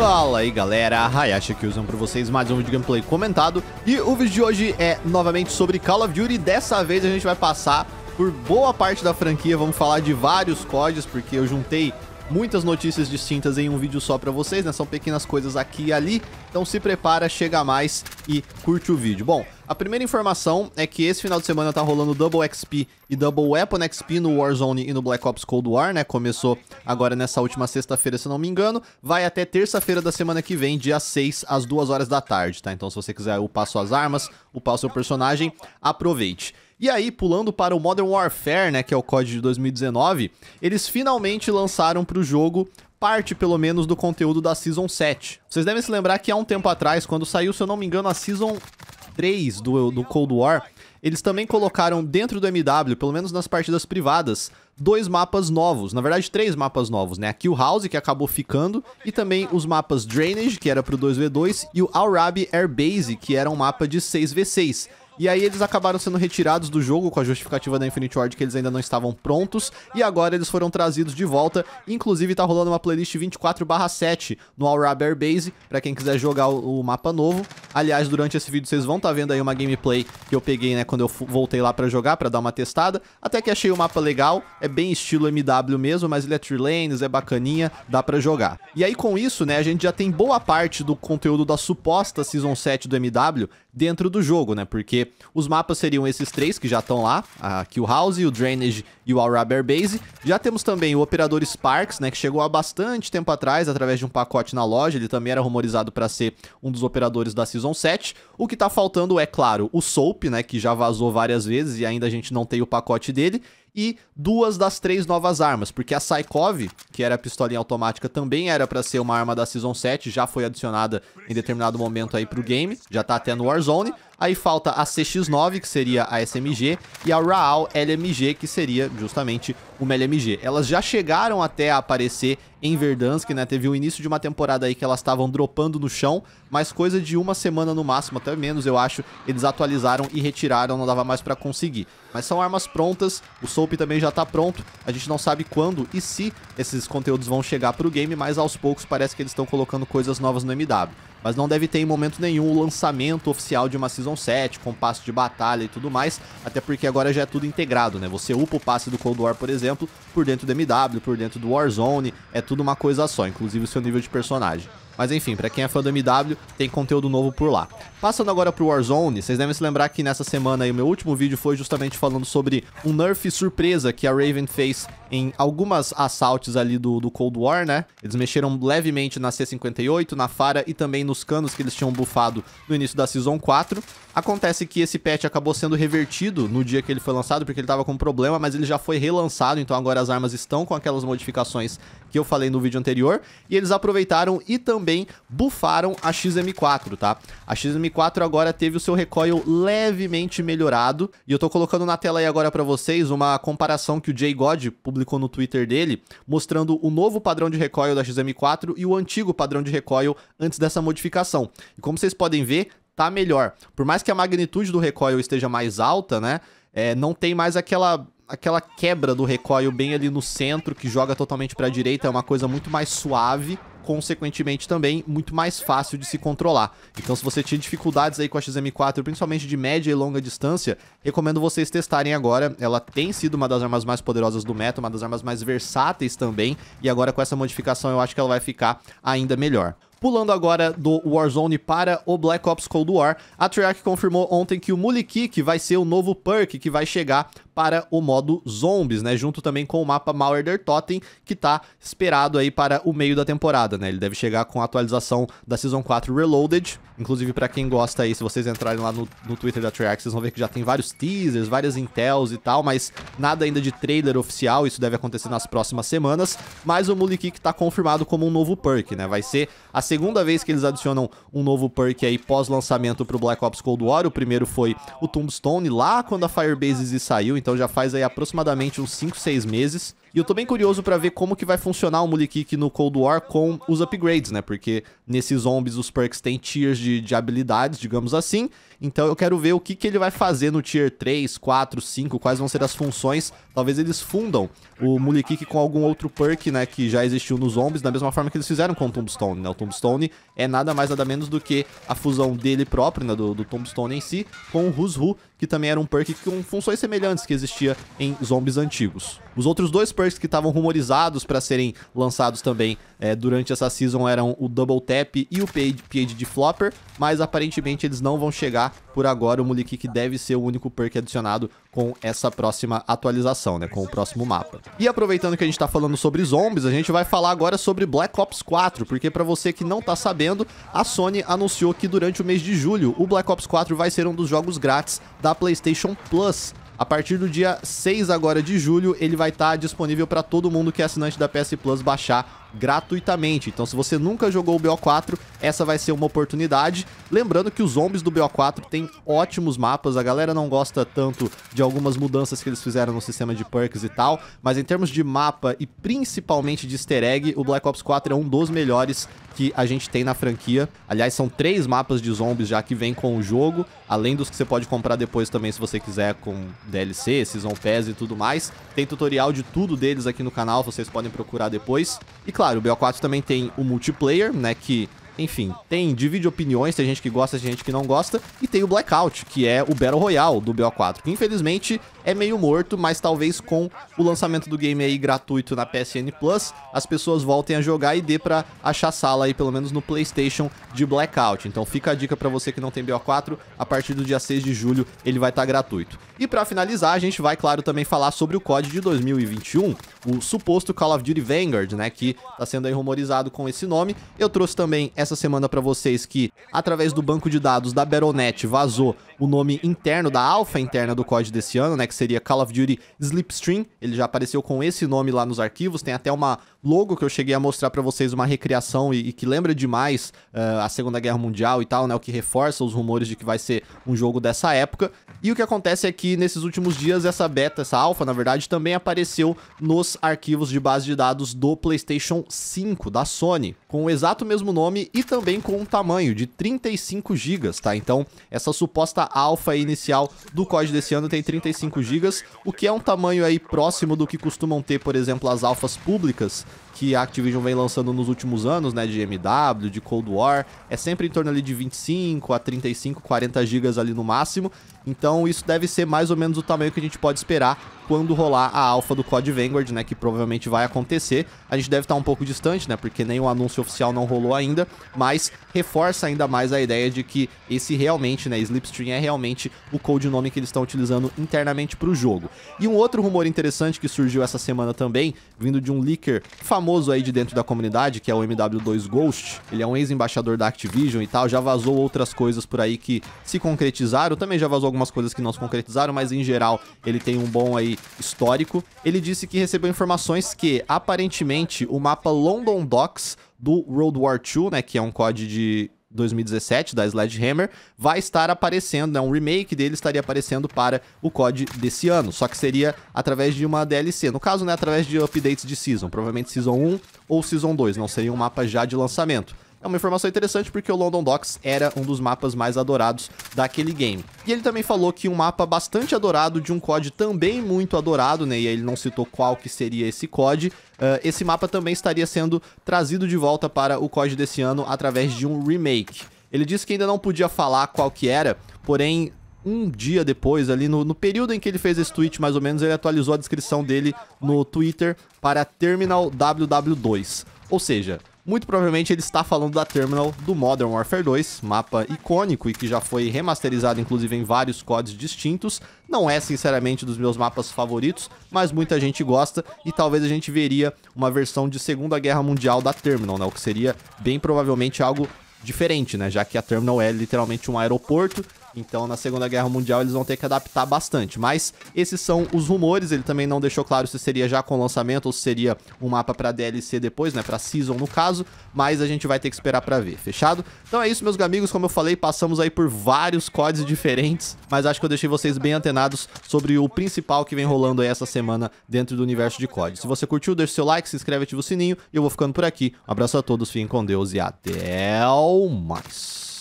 Fala aí galera, Hayashi aqui usando pra vocês mais um vídeo gameplay comentado E o vídeo de hoje é novamente sobre Call of Duty Dessa vez a gente vai passar por boa parte da franquia Vamos falar de vários códigos, porque eu juntei muitas notícias distintas em um vídeo só pra vocês né? São pequenas coisas aqui e ali Então se prepara, chega mais e curte o vídeo Bom, a primeira informação é que esse final de semana tá rolando Double XP e Double Weapon XP no Warzone e no Black Ops Cold War, né? Começou agora nessa última sexta-feira, se não me engano. Vai até terça-feira da semana que vem, dia 6, às 2 horas da tarde, tá? Então se você quiser upar suas armas, upar o seu personagem, aproveite. E aí, pulando para o Modern Warfare, né, que é o código de 2019, eles finalmente lançaram para o jogo parte, pelo menos, do conteúdo da Season 7. Vocês devem se lembrar que há um tempo atrás, quando saiu, se eu não me engano, a Season 3 do, do Cold War, eles também colocaram dentro do MW, pelo menos nas partidas privadas, dois mapas novos. Na verdade, três mapas novos, né? A Kill House, que acabou ficando, e também os mapas Drainage, que era pro 2v2, e o Aurabi Air Base, que era um mapa de 6v6. E aí eles acabaram sendo retirados do jogo com a justificativa da Infinity Ward que eles ainda não estavam prontos. E agora eles foram trazidos de volta. Inclusive tá rolando uma playlist 24/7 no All Bear Base, pra quem quiser jogar o, mapa novo. Aliás, durante esse vídeo vocês vão estar tá vendo aí uma gameplay que eu peguei, né, quando eu voltei lá pra jogar, pra dar uma testada. Até que achei o mapa legal, é bem estilo MW mesmo, mas ele é three lanes, é bacaninha, dá pra jogar. E aí com isso, né, a gente já tem boa parte do conteúdo da suposta Season 7 do MW dentro do jogo, né, porque os mapas seriam esses três que já estão lá, a Kill House, o Drainage e o Rubber Base. Já temos também o Operador Sparks, né, que chegou há bastante tempo atrás através de um pacote na loja, ele também era rumorizado para ser um dos operadores da Season 7. O que tá faltando é, claro, o Soap, né, que já vazou várias vezes e ainda a gente não tem o pacote dele e duas das três novas armas, porque a Saikov, que era a pistolinha automática, também era para ser uma arma da Season 7, já foi adicionada em determinado momento aí pro game, já tá até no Warzone, Aí falta a CX-9, que seria a SMG, e a Raal LMG, que seria justamente uma LMG. Elas já chegaram até a aparecer em Verdansk, né? Teve o início de uma temporada aí que elas estavam dropando no chão, mas coisa de uma semana no máximo, até menos, eu acho, eles atualizaram e retiraram, não dava mais pra conseguir. Mas são armas prontas, o Soap também já tá pronto, a gente não sabe quando e se esses conteúdos vão chegar pro game, mas aos poucos parece que eles estão colocando coisas novas no MW mas não deve ter em momento nenhum o lançamento oficial de uma Season 7, com passe de batalha e tudo mais, até porque agora já é tudo integrado, né? Você upa o passe do Cold War, por exemplo, por dentro do MW, por dentro do Warzone, é tudo uma coisa só, inclusive o seu nível de personagem. Mas enfim, para quem é fã do MW, tem conteúdo novo por lá. Passando agora pro Warzone, vocês devem se lembrar que nessa semana aí, o meu último vídeo foi justamente falando sobre um nerf surpresa que a Raven fez em algumas assaltes ali do, do Cold War, né? Eles mexeram levemente na C58, na Fara e também nos canos que eles tinham bufado no início da Season 4. Acontece que esse patch acabou sendo revertido no dia que ele foi lançado, porque ele tava com problema, mas ele já foi relançado, então agora as armas estão com aquelas modificações que eu falei no vídeo anterior. E eles aproveitaram e também também bufaram a XM4, tá? A XM4 agora teve o seu recoil levemente melhorado, e eu tô colocando na tela aí agora para vocês uma comparação que o Jay God publicou no Twitter dele, mostrando o novo padrão de recoil da XM4 e o antigo padrão de recoil antes dessa modificação. E como vocês podem ver, tá melhor. Por mais que a magnitude do recoil esteja mais alta, né? É, não tem mais aquela aquela quebra do recoil bem ali no centro que joga totalmente para a direita, é uma coisa muito mais suave consequentemente também muito mais fácil de se controlar. Então se você tinha dificuldades aí com a XM4, principalmente de média e longa distância, recomendo vocês testarem agora. Ela tem sido uma das armas mais poderosas do meta, uma das armas mais versáteis também, e agora com essa modificação eu acho que ela vai ficar ainda melhor. Pulando agora do Warzone para o Black Ops Cold War, a Treyarch confirmou ontem que o Kick vai ser o novo perk que vai chegar para o modo zombies, né? Junto também com o mapa Mauerder Totem, que tá esperado aí para o meio da temporada, né? Ele deve chegar com a atualização da Season 4 Reloaded. Inclusive, para quem gosta aí, se vocês entrarem lá no, no Twitter da Treyarch, vocês vão ver que já tem vários teasers, várias intels e tal, mas nada ainda de trailer oficial, isso deve acontecer nas próximas semanas. Mas o Mulikik tá confirmado como um novo perk, né? Vai ser a segunda vez que eles adicionam um novo perk aí pós-lançamento pro Black Ops Cold War. O primeiro foi o Tombstone lá quando a Firebase saiu, então já faz aí aproximadamente uns 5, 6 meses. E eu tô bem curioso para ver como que vai funcionar o Mulikik no Cold War com os upgrades, né? Porque nesses zombies os perks têm tiers de, de habilidades, digamos assim. Então eu quero ver o que, que ele vai fazer no Tier 3, 4, 5, quais vão ser as funções. Talvez eles fundam o Mulikik com algum outro perk, né, que já existiu nos Zombies, da mesma forma que eles fizeram com o Tombstone, né? O Tombstone é nada mais nada menos do que a fusão dele próprio, né, do, do Tombstone em si, com o Huzhu, que também era um perk com funções semelhantes que existia em Zombies antigos. Os outros dois perks que estavam rumorizados para serem lançados também é, durante essa season eram o Double Tap e o Page, Page de Flopper, mas aparentemente eles não vão chegar por agora, o Mulikik deve ser o único perk adicionado com essa próxima atualização, né? Com o próximo mapa. E aproveitando que a gente tá falando sobre zombies, a gente vai falar agora sobre Black Ops 4, porque pra você que não tá sabendo, a Sony anunciou que durante o mês de julho, o Black Ops 4 vai ser um dos jogos grátis da PlayStation Plus. A partir do dia 6 agora de julho, ele vai estar tá disponível para todo mundo que é assinante da PS Plus baixar gratuitamente. Então, se você nunca jogou o BO4, essa vai ser uma oportunidade. Lembrando que os zombies do BO4 têm ótimos mapas, a galera não gosta tanto de algumas mudanças que eles fizeram no sistema de perks e tal, mas em termos de mapa e principalmente de easter egg, o Black Ops 4 é um dos melhores que a gente tem na franquia. Aliás, são três mapas de zombies já que vem com o jogo, além dos que você pode comprar depois também se você quiser com DLC, Season Pass e tudo mais. Tem tutorial de tudo deles aqui no canal, vocês podem procurar depois. E claro, claro, o BO4 também tem o multiplayer, né? Que enfim, tem divide opiniões, tem gente que gosta, tem gente que não gosta. E tem o Blackout, que é o Battle Royale do BO4, que infelizmente é meio morto, mas talvez com o lançamento do game aí gratuito na PSN Plus, as pessoas voltem a jogar e dê pra achar sala aí, pelo menos no Playstation, de Blackout. Então fica a dica pra você que não tem BO4, a partir do dia 6 de julho ele vai estar tá gratuito. E pra finalizar, a gente vai, claro, também falar sobre o COD de 2021, o suposto Call of Duty Vanguard, né, que tá sendo aí rumorizado com esse nome. Eu trouxe também essa semana para vocês que, através do banco de dados da Baronet, vazou o nome interno da alfa interna do COD desse ano, né? Que seria Call of Duty Slipstream. Ele já apareceu com esse nome lá nos arquivos, tem até uma logo que eu cheguei a mostrar para vocês uma recriação e, e que lembra demais uh, a Segunda Guerra Mundial e tal, né? O que reforça os rumores de que vai ser um jogo dessa época. E o que acontece é que nesses últimos dias essa beta, essa alfa, na verdade, também apareceu nos arquivos de base de dados do PlayStation 5 da Sony, com o exato mesmo nome e também com um tamanho de 35 GB, tá? Então, essa suposta alfa inicial do código desse ano tem 35 GB, o que é um tamanho aí próximo do que costumam ter, por exemplo, as alfas públicas que a Activision vem lançando nos últimos anos, né, de MW, de Cold War, é sempre em torno ali de 25 a 35, 40 gigas ali no máximo, então isso deve ser mais ou menos o tamanho que a gente pode esperar quando rolar a alfa do COD Vanguard, né, que provavelmente vai acontecer. A gente deve estar um pouco distante, né, porque nenhum anúncio oficial não rolou ainda, mas reforça ainda mais a ideia de que esse realmente, né, Slipstream é realmente o codenome que eles estão utilizando internamente para o jogo. E um outro rumor interessante que surgiu essa semana também, vindo de um leaker famoso aí de dentro da comunidade, que é o MW2 Ghost. Ele é um ex-embaixador da Activision e tal, já vazou outras coisas por aí que se concretizaram, também já vazou algumas coisas que não se concretizaram, mas em geral ele tem um bom aí histórico. Ele disse que recebeu informações que, aparentemente, o mapa London Docks do World War II, né, que é um código de 2017 da Sledgehammer, vai estar aparecendo, né? Um remake dele estaria aparecendo para o código desse ano, só que seria através de uma DLC. No caso, né, através de updates de season, provavelmente season 1 ou season 2, não seria um mapa já de lançamento. É uma informação interessante porque o London Docks era um dos mapas mais adorados daquele game. E ele também falou que um mapa bastante adorado de um COD também muito adorado, né? E ele não citou qual que seria esse COD. Uh, esse mapa também estaria sendo trazido de volta para o COD desse ano através de um remake. Ele disse que ainda não podia falar qual que era, porém um dia depois, ali no, no, período em que ele fez esse tweet, mais ou menos, ele atualizou a descrição dele no Twitter para Terminal WW2. Ou seja, muito provavelmente ele está falando da Terminal do Modern Warfare 2, mapa icônico e que já foi remasterizado inclusive em vários códigos distintos. Não é sinceramente dos meus mapas favoritos, mas muita gente gosta e talvez a gente veria uma versão de Segunda Guerra Mundial da Terminal, né? o que seria bem provavelmente algo diferente, né? Já que a Terminal é literalmente um aeroporto então, na Segunda Guerra Mundial, eles vão ter que adaptar bastante. Mas esses são os rumores. Ele também não deixou claro se seria já com o lançamento ou se seria um mapa para DLC depois, né? Para Season, no caso. Mas a gente vai ter que esperar para ver, fechado? Então é isso, meus amigos. Como eu falei, passamos aí por vários códigos diferentes. Mas acho que eu deixei vocês bem antenados sobre o principal que vem rolando aí essa semana dentro do universo de códigos. Se você curtiu, deixa seu like, se inscreve, ativa o sininho. E eu vou ficando por aqui. Um abraço a todos, fiquem com Deus e até mais.